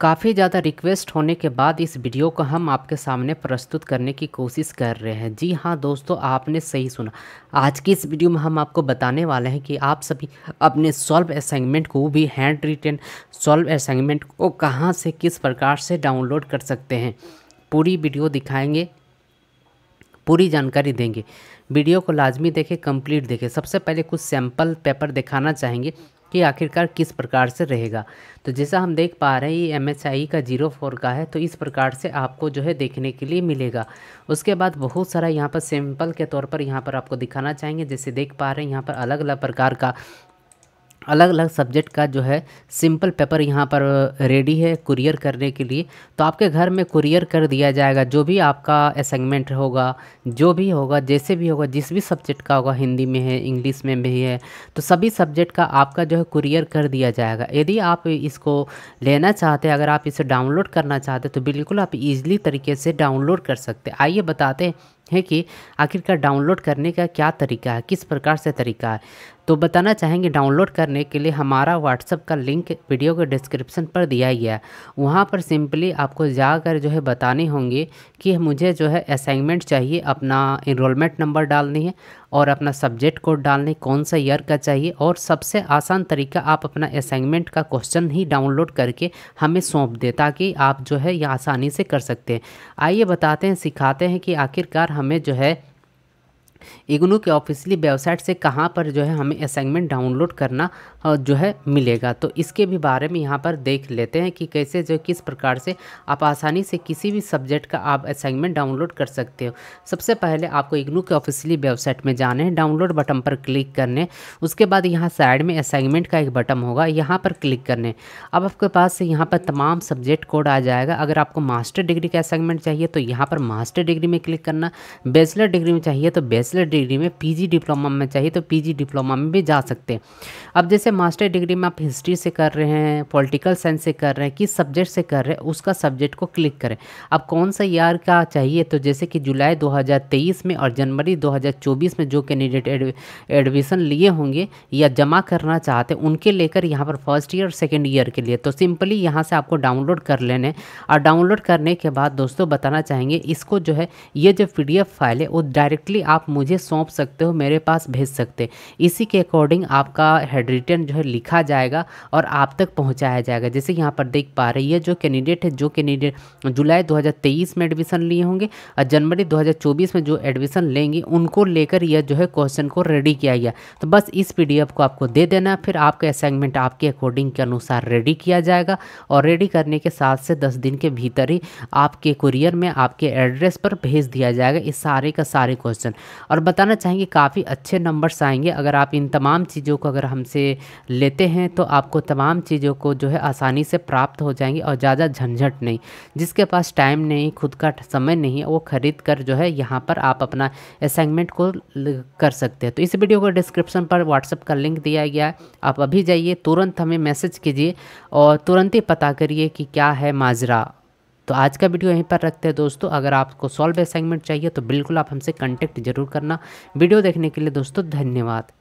काफ़ी ज़्यादा रिक्वेस्ट होने के बाद इस वीडियो को हम आपके सामने प्रस्तुत करने की कोशिश कर रहे हैं जी हाँ दोस्तों आपने सही सुना आज की इस वीडियो में हम आपको बताने वाले हैं कि आप सभी अपने सॉल्व असाइनमेंट को भी हैंड रिटेन सॉल्व असाइनमेंट को कहाँ से किस प्रकार से डाउनलोड कर सकते हैं पूरी वीडियो दिखाएँगे पूरी जानकारी देंगे वीडियो को लाजमी देखें कंप्लीट देखें सबसे पहले कुछ सैम्पल पेपर दिखाना चाहेंगे कि आखिरकार किस प्रकार से रहेगा तो जैसा हम देख पा रहे हैं ये एम का जीरो फोर का है तो इस प्रकार से आपको जो है देखने के लिए मिलेगा उसके बाद बहुत सारा यहाँ पर सैम्पल के तौर पर यहाँ पर आपको दिखाना चाहेंगे जैसे देख पा रहे हैं यहाँ पर अलग अलग प्रकार का अलग अलग सब्जेक्ट का जो है सिंपल पेपर यहाँ पर रेडी है कुरियर करने के लिए तो आपके घर में कुरियर कर दिया जाएगा जो भी आपका असाइनमेंट होगा जो भी होगा जैसे भी होगा जिस भी सब्जेक्ट का होगा हिंदी में है इंग्लिश में भी है तो सभी सब्जेक्ट का आपका जो है कुरियर कर दिया जाएगा यदि आप इसको लेना चाहते हैं अगर आप इसे डाउनलोड करना चाहते तो बिल्कुल आप ईजिली तरीके से डाउनलोड कर सकते आइए बताते है कि आखिरकार डाउनलोड करने का क्या तरीका है किस प्रकार से तरीका है तो बताना चाहेंगे डाउनलोड करने के लिए हमारा व्हाट्सअप का लिंक वीडियो के डिस्क्रिप्शन पर दिया गया है वहाँ पर सिंपली आपको जाकर जो है बताने होंगे कि मुझे जो है असाइनमेंट चाहिए अपना इनरोलमेंट नंबर डालनी है और अपना सब्जेक्ट कोड डालने कौन सा ईयर का चाहिए और सबसे आसान तरीका आप अपना असाइनमेंट का क्वेश्चन ही डाउनलोड करके हमें सौंप दें ताकि आप जो है ये आसानी से कर सकते हैं आइए बताते हैं सिखाते हैं कि आखिरकार हमें जो है इग्नू के ऑफिशियली वेबसाइट से कहाँ पर जो है हमें असाइनमेंट डाउनलोड करना जो है मिलेगा तो इसके भी बारे में यहाँ पर देख लेते हैं कि कैसे जो किस प्रकार से आप आसानी से किसी भी सब्जेक्ट का आप असाइनमेंट डाउनलोड कर सकते हो सबसे पहले आपको इग्नू के ऑफिशियली वेबसाइट में जाने हैं डाउनलोड बटन पर क्लिक करने उसके बाद यहाँ साइड में असाइनमेंट का एक बटन होगा यहाँ पर क्लिक करने अब आपके पास यहाँ पर तमाम सब्जेक्ट कोड आ जाएगा अगर आपको मास्टर डिग्री का असाइनमेंट चाहिए तो यहाँ पर मास्टर डिग्री में क्लिक करना बैचलर डिग्री में चाहिए तो बेच बैचलर डिग्री में पीजी डिप्लोमा में चाहिए तो पीजी डिप्लोमा में भी जा सकते हैं अब जैसे मास्टर डिग्री में आप हिस्ट्री से कर रहे हैं पॉलिटिकल साइंस से कर रहे हैं किस सब्जेक्ट से कर रहे हैं उसका सब्जेक्ट को क्लिक करें अब कौन सा ईयर का चाहिए तो जैसे कि जुलाई 2023 में और जनवरी 2024 में जो कैंडिडेट एडमिशन लिए होंगे या जमा करना चाहते हैं उनके लेकर यहाँ पर फर्स्ट ईयर सेकेंड ईयर के लिए तो सिंपली यहाँ से आपको डाउनलोड कर लेने और डाउनलोड करने के बाद दोस्तों बताना चाहेंगे इसको जो है ये जो पी फाइल है वो डायरेक्टली आप मुझे सौंप सकते हो मेरे पास भेज सकते इसी के अकॉर्डिंग आपका रिटर्न जो है लिखा जाएगा और आप तक पहुंचाया जाएगा जैसे यहाँ पर देख पा रही है जो कैंडिडेट है जो कैंडिडेट जुलाई 2023 में एडमिशन लिए होंगे और जनवरी 2024 में जो एडमिशन लेंगे उनको लेकर यह जो है क्वेश्चन को रेडी किया गया तो बस इस पी को आपको दे देना फिर आपका असाइनमेंट आपके अकॉर्डिंग के अनुसार रेडी किया जाएगा और रेडी करने के साथ से दस दिन के भीतर ही आपके कुरियर में आपके एड्रेस पर भेज दिया जाएगा इस सारे का सारे क्वेश्चन और बताना चाहेंगे काफ़ी अच्छे नंबर्स आएंगे अगर आप इन तमाम चीज़ों को अगर हम से लेते हैं तो आपको तमाम चीज़ों को जो है आसानी से प्राप्त हो जाएंगी और ज़्यादा झंझट नहीं जिसके पास टाइम नहीं खुद का समय नहीं है वो ख़रीद कर जो है यहाँ पर आप अपना असाइनमेंट को कर सकते हैं तो इस वीडियो को डिस्क्रिप्शन पर व्हाट्सअप का लिंक दिया गया है आप अभी जाइए तुरंत हमें मैसेज कीजिए और तुरंत ही पता करिए कि क्या है माजरा तो आज का वीडियो यहीं पर रखते हैं दोस्तों अगर आपको सॉल्व असाइनमेंट चाहिए तो बिल्कुल आप हमसे कंटेक्ट जरूर करना वीडियो देखने के लिए दोस्तों धन्यवाद